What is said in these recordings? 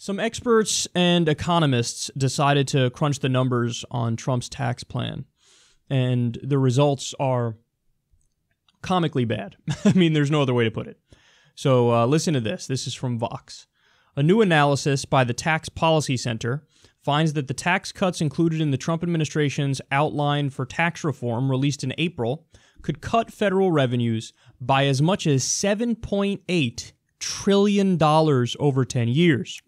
Some experts and economists decided to crunch the numbers on Trump's tax plan, and the results are comically bad. I mean, there's no other way to put it. So uh, listen to this. This is from Vox. A new analysis by the Tax Policy Center finds that the tax cuts included in the Trump administration's outline for tax reform released in April could cut federal revenues by as much as $7.8 trillion over 10 years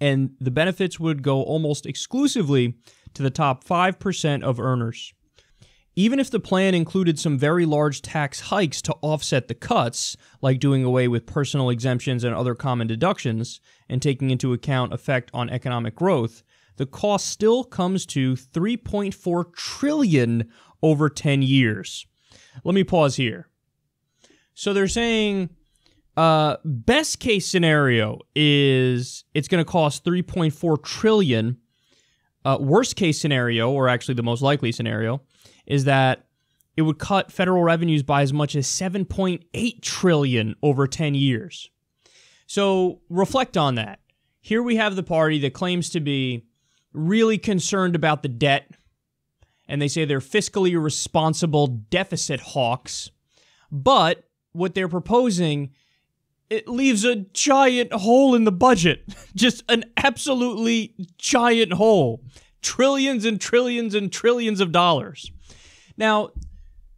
and the benefits would go almost exclusively to the top 5% of earners. Even if the plan included some very large tax hikes to offset the cuts, like doing away with personal exemptions and other common deductions, and taking into account effect on economic growth, the cost still comes to 3.4 trillion over 10 years. Let me pause here. So they're saying uh, best case scenario is it's going to cost 3.4 trillion. Uh, worst case scenario, or actually the most likely scenario, is that it would cut federal revenues by as much as 7.8 trillion over 10 years. So reflect on that. Here we have the party that claims to be really concerned about the debt, and they say they're fiscally responsible deficit hawks. But what they're proposing it leaves a giant hole in the budget. Just an absolutely giant hole. Trillions and trillions and trillions of dollars. Now,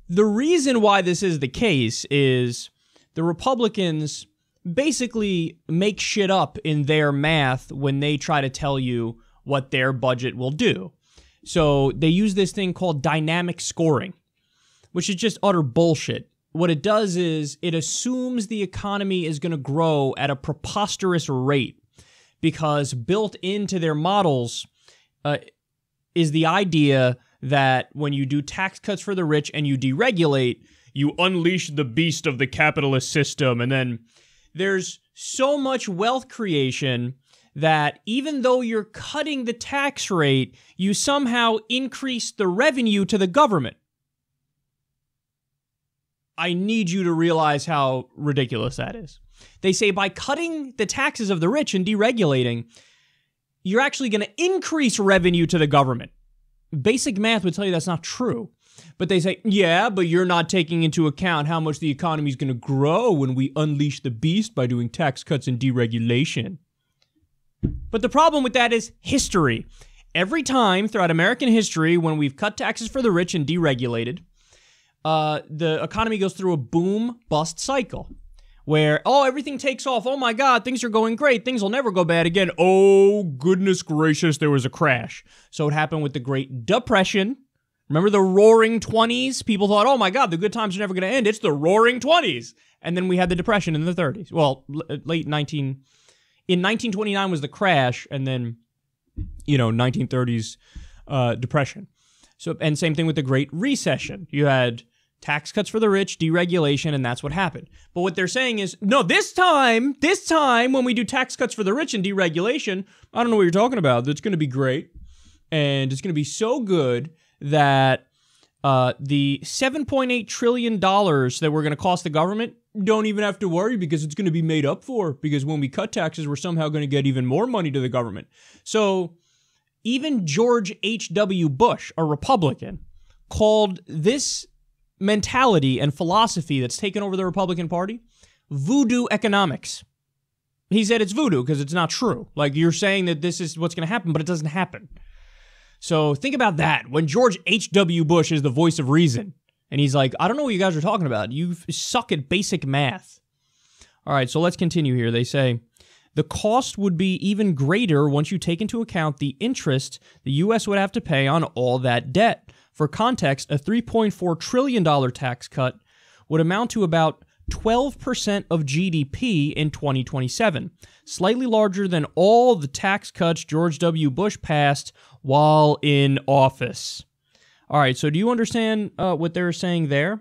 the reason why this is the case is the Republicans basically make shit up in their math when they try to tell you what their budget will do. So they use this thing called dynamic scoring, which is just utter bullshit what it does is it assumes the economy is going to grow at a preposterous rate because built into their models uh, is the idea that when you do tax cuts for the rich and you deregulate, you unleash the beast of the capitalist system. And then there's so much wealth creation that even though you're cutting the tax rate, you somehow increase the revenue to the government. I need you to realize how ridiculous that is. They say by cutting the taxes of the rich and deregulating, you're actually going to increase revenue to the government. Basic math would tell you that's not true. But they say, yeah, but you're not taking into account how much the economy is going to grow when we unleash the beast by doing tax cuts and deregulation. But the problem with that is history. Every time throughout American history when we've cut taxes for the rich and deregulated, uh, the economy goes through a boom bust cycle where, oh, everything takes off. Oh my God, things are going great. Things will never go bad again. Oh, goodness gracious, there was a crash. So it happened with the Great Depression. Remember the roaring 20s? People thought, oh my God, the good times are never going to end. It's the roaring 20s. And then we had the Depression in the 30s. Well, uh, late 19. In 1929 was the crash, and then, you know, 1930s uh, Depression. So, and same thing with the Great Recession. You had tax cuts for the rich, deregulation, and that's what happened. But what they're saying is, no, this time, this time when we do tax cuts for the rich and deregulation, I don't know what you're talking about. That's going to be great. And it's going to be so good that uh, the $7.8 trillion that we're going to cost the government don't even have to worry because it's going to be made up for. Because when we cut taxes, we're somehow going to get even more money to the government. So even George H.W. Bush, a Republican, called this mentality and philosophy that's taken over the Republican Party? Voodoo economics. He said it's voodoo because it's not true. Like you're saying that this is what's going to happen, but it doesn't happen. So think about that. When George H.W. Bush is the voice of reason, and he's like, I don't know what you guys are talking about. You suck at basic math. All right, so let's continue here. They say the cost would be even greater once you take into account the interest the U.S. would have to pay on all that debt. For context, a $3.4 trillion tax cut would amount to about 12% of GDP in 2027, slightly larger than all the tax cuts George W. Bush passed while in office. All right, so do you understand uh, what they're saying there?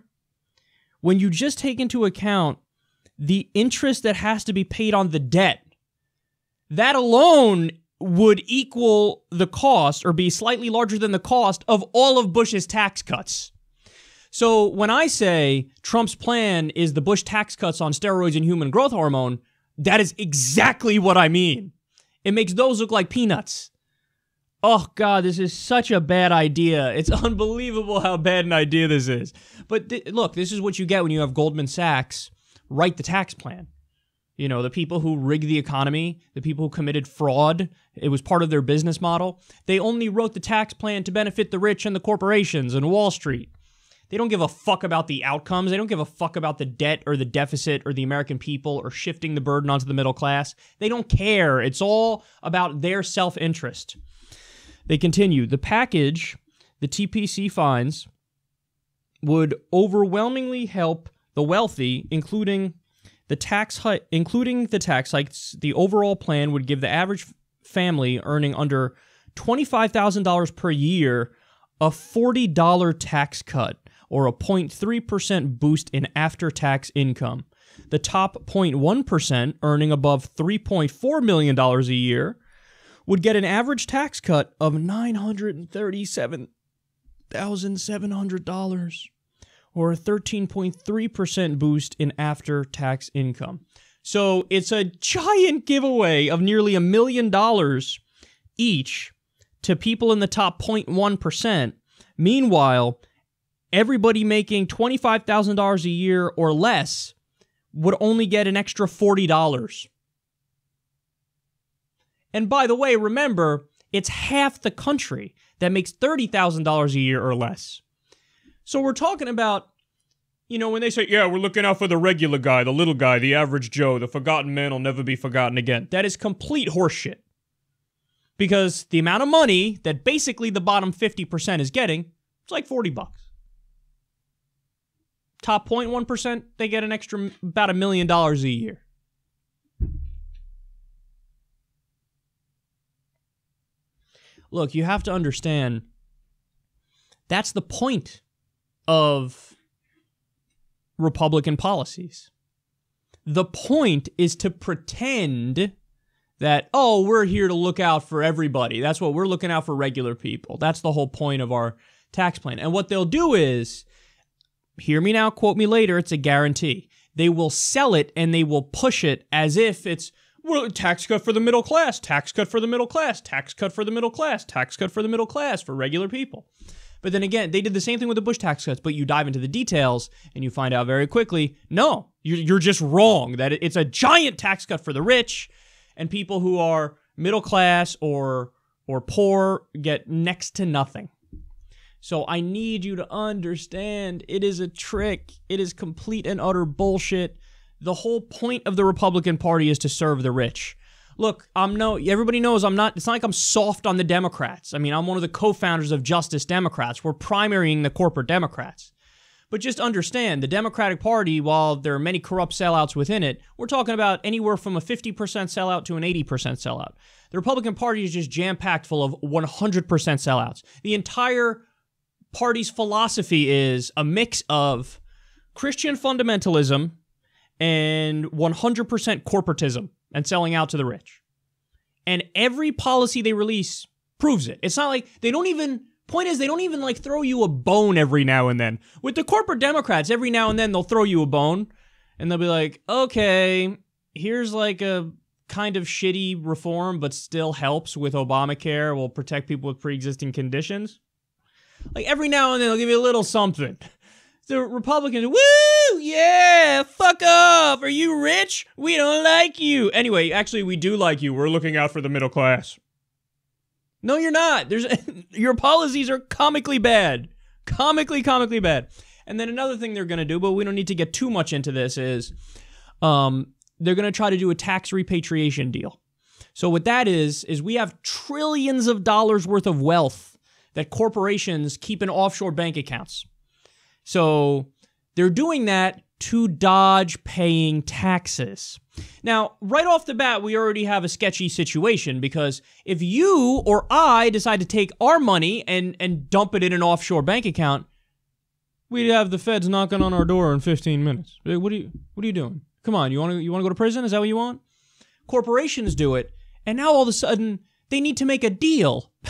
When you just take into account the interest that has to be paid on the debt, that alone would equal the cost or be slightly larger than the cost of all of Bush's tax cuts. So when I say Trump's plan is the Bush tax cuts on steroids and human growth hormone, that is exactly what I mean. It makes those look like peanuts. Oh God, this is such a bad idea. It's unbelievable how bad an idea this is. But th look, this is what you get when you have Goldman Sachs write the tax plan. You know, the people who rigged the economy, the people who committed fraud, it was part of their business model. They only wrote the tax plan to benefit the rich and the corporations and Wall Street. They don't give a fuck about the outcomes. They don't give a fuck about the debt or the deficit or the American people or shifting the burden onto the middle class. They don't care. It's all about their self interest. They continue the package the TPC finds would overwhelmingly help the wealthy, including the tax hike, including the tax hikes, the overall plan would give the average family earning under $25,000 per year a $40 tax cut or a 0.3% boost in after tax income. The top 0.1% earning above $3.4 million a year would get an average tax cut of $937,700 or a 13.3% boost in after tax income. So it's a giant giveaway of nearly a million dollars each to people in the top 0.1%. Meanwhile, everybody making $25,000 a year or less would only get an extra $40. And by the way, remember, it's half the country that makes $30,000 a year or less. So we're talking about, you know, when they say, yeah, we're looking out for the regular guy, the little guy, the average Joe, the forgotten man will never be forgotten again. That is complete horseshit. Because the amount of money that basically the bottom 50% is getting, it's like 40 bucks. Top 0.1%, they get an extra about a million dollars a year. Look, you have to understand that's the point of Republican policies. The point is to pretend that, oh, we're here to look out for everybody. That's what we're looking out for regular people. That's the whole point of our tax plan. And what they'll do is, hear me now, quote me later, it's a guarantee. They will sell it and they will push it as if it's well, tax cut for the middle class, tax cut for the middle class, tax cut for the middle class, tax cut for the middle class for regular people. But then again, they did the same thing with the Bush tax cuts, but you dive into the details and you find out very quickly no, you're just wrong, that it's a giant tax cut for the rich and people who are middle class or or poor get next to nothing. So I need you to understand it is a trick. It is complete and utter bullshit. The whole point of the Republican Party is to serve the rich look, I'm no, everybody knows I'm not, it's not like I'm soft on the Democrats. I mean, I'm one of the co founders of Justice Democrats. We're primarying the corporate Democrats. But just understand the Democratic Party, while there are many corrupt sellouts within it, we're talking about anywhere from a 50% sellout to an 80% sellout. The Republican Party is just jam packed full of 100% sellouts. The entire party's philosophy is a mix of Christian fundamentalism and 100% corporatism and selling out to the rich. And every policy they release proves it. It's not like they don't even point is they don't even like throw you a bone every now and then. With the corporate Democrats, every now and then they'll throw you a bone and they'll be like, "Okay, here's like a kind of shitty reform but still helps with Obamacare, will protect people with pre-existing conditions." Like every now and then they'll give you a little something. The Republicans, woo! Yeah, fuck off. Are you rich? We don't like you. Anyway, actually, we do like you. We're looking out for the middle class. No, you're not. There's your policies are comically bad. Comically, comically bad. And then another thing they're gonna do, but we don't need to get too much into this, is um, they're gonna try to do a tax repatriation deal. So what that is is we have trillions of dollars worth of wealth that corporations keep in offshore bank accounts. So they're doing that to dodge paying taxes. Now, right off the bat, we already have a sketchy situation because if you or I decide to take our money and, and dump it in an offshore bank account, we'd have the feds knocking on our door in 15 minutes. What are you, what are you doing? Come on, you want to you want to go to prison? Is that what you want? Corporations do it, and now all of a sudden they need to make a deal.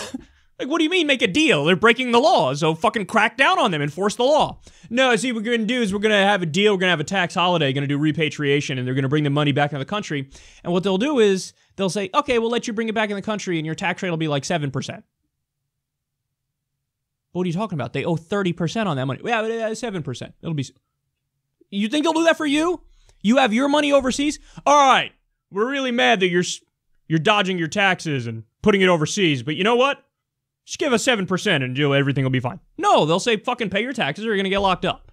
Like, what do you mean make a deal? They're breaking the law, so fucking crack down on them, enforce the law. No, see, what we're gonna do is we're gonna have a deal, we're gonna have a tax holiday, gonna do repatriation, and they're gonna bring the money back into the country. And what they'll do is they'll say, okay, we'll let you bring it back in the country, and your tax rate will be like 7%. What are you talking about? They owe 30% on that money. Yeah, 7%. Uh, It'll be. You think they'll do that for you? You have your money overseas? All right. We're really mad that you're you're dodging your taxes and putting it overseas. But you know what? Just give us 7% and do everything will be fine. No, they'll say fucking pay your taxes or you're going to get locked up.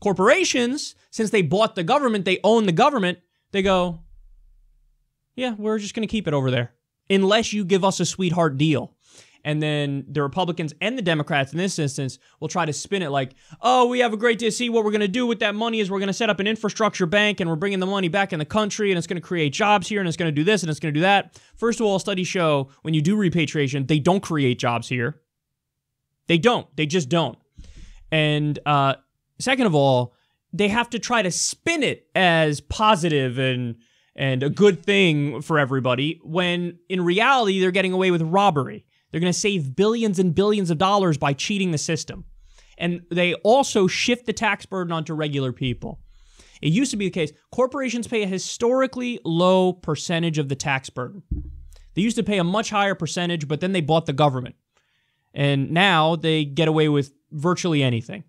Corporations, since they bought the government, they own the government, they go, yeah, we're just going to keep it over there unless you give us a sweetheart deal and then the Republicans and the Democrats in this instance will try to spin it like, oh, we have a great day. See, what we're going to do with that money is we're going to set up an infrastructure bank and we're bringing the money back in the country and it's going to create jobs here and it's going to do this and it's going to do that. First of all, studies show when you do repatriation, they don't create jobs here. They don't. They just don't. And uh, second of all, they have to try to spin it as positive and and a good thing for everybody when in reality they're getting away with robbery. They're going to save billions and billions of dollars by cheating the system. And they also shift the tax burden onto regular people. It used to be the case corporations pay a historically low percentage of the tax burden. They used to pay a much higher percentage, but then they bought the government. And now they get away with virtually anything.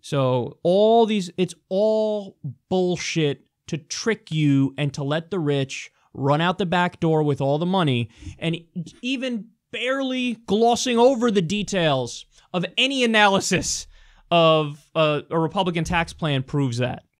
So all these it's all bullshit to trick you and to let the rich run out the back door with all the money and even barely glossing over the details of any analysis of uh, a Republican tax plan proves that.